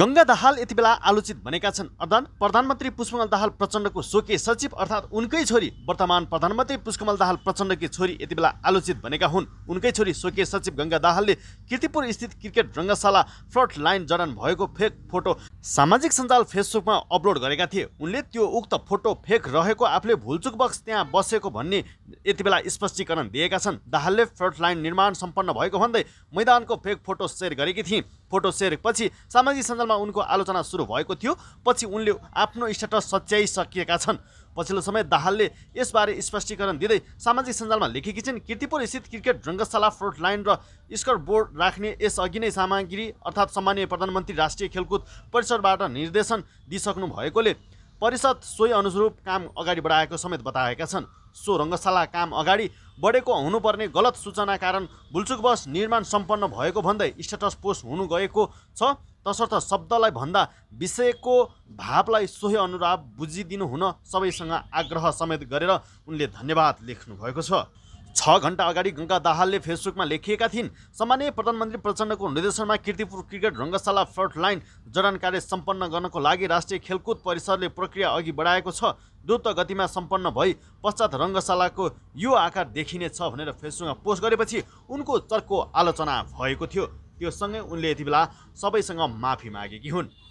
गङ्गा दाहाल यति बेला आलोचित बनेका छन् अर्थात् प्रधानमन्त्री पुष्पमल दाहाल प्रचण्डको सोके सचिव अर्थात् उनकै छोरी वर्तमान प्रधानमन्त्री पुष्पमल दाहाल प्रचण्डकी छोरी यति बेला आलोचित बनेका हुन् उनकै छोरी सोके सचिव गङ्गा दाहालले किर्तिपुर स्थित क्रिकेट रङ्गशाला फ्रन्ट लाइन जडान भएको फेक फोटो सामाजिक सञ्जाल फेसबुकमा अपलोड गरेका थिए उनले त्यो उक्त फोटो फेक रहेको आफूले भुलचुक बक्स त्यहाँ बसेको भन्ने यति बेला स्पष्टीकरण दिएका छन् दाहालले फ्रन्ट लाइन निर्माण सम्पन्न भएको भन्दै मैदानको फेक फोटो सेयर गरेकी थिइन् फोटो सेयर पछि सामाजिक सञ्जालमा उनको आलोचना सुरु भएको थियो पछि उनले आफ्नो स्ट्याटस सच्याइसकिएका छन् पछिल्लो समय दाहालले यसबारे स्पष्टीकरण दिँदै सामाजिक सञ्जालमा लेखेकी छिन् किर्तिपुर स्थित क्रिकेट रङ्गशाला फ्रोट लाइन र स्कर बोर्ड राख्ने यसअघि नै सामग्री अर्थात् सामान्य प्रधानमन्त्री राष्ट्रिय खेलकुद परिषदबाट निर्देशन दिइसक्नु भएकोले परिषद सोही अनुरूप काम अगाडि बढाएको समेत बताएका छन् सो रङ्गशाला काम अगाडि बढेको हुनुपर्ने गलत सूचना कारण बुल्चुक बस निर्माण सम्पन्न भएको भन्दै स्ट्याटस पोस्ट हुनु गएको छ तसर्थ शब्दलाई भन्दा विषयको भावलाई सोही अनुराप बुझिदिनु हुन सबैसँग आग्रह समेत गरेर उनले धन्यवाद लेख्नुभएको छ छ घन्टा अगाडि गङ्गा दाहालले फेसबुकमा लेखिएका थिइन् सामान्य प्रधानमन्त्री प्रचण्डको निर्देशनमा किर्तिपुर क्रिकेट रङ्गशाला फ्रन्ट लाइन जडान कार्य सम्पन्न गर्नको लागि राष्ट्रिय खेलकुद परिषदले प्रक्रिया अघि बढाएको छ द्रुत गतिमा सम्पन्न भई पश्चात रङ्गशालाको यो आकार देखिनेछ भनेर फेसबुकमा पोस्ट गरेपछि उनको चर्को आलोचना भएको थियो सँगै उनले यति बेला सबैसँग माफी मागेकी हुन्